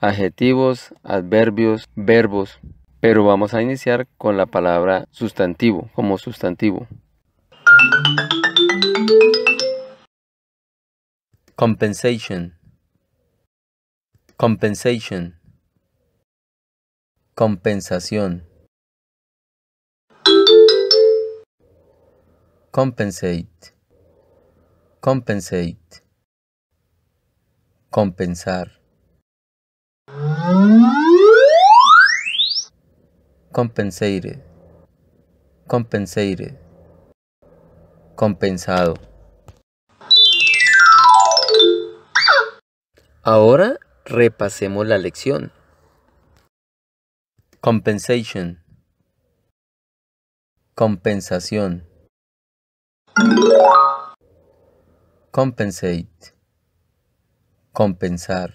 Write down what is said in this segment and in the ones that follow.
adjetivos, adverbios, verbos, pero vamos a iniciar con la palabra sustantivo, como sustantivo. Compensation. Compensation. Compensación. Compensate. Compensate. Compensar. compensated, compensado. Ahora repasemos la lección. Compensation. Compensación. Compensate. Compensar.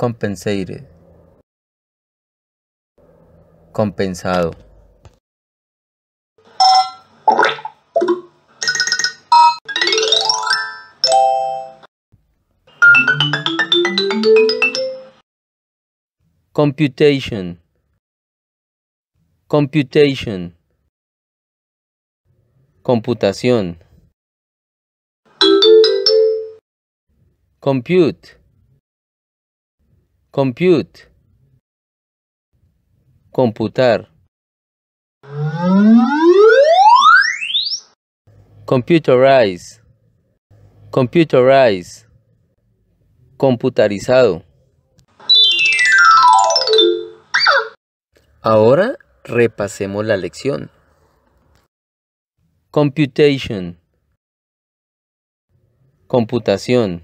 compensated compensado computation computation computación compute compute, computar, computerize, computerize, computarizado. Ahora repasemos la lección. Computation. Computación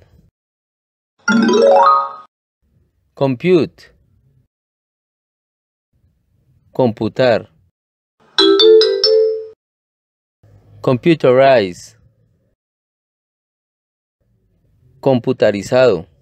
compute, computar, computerize, computarizado.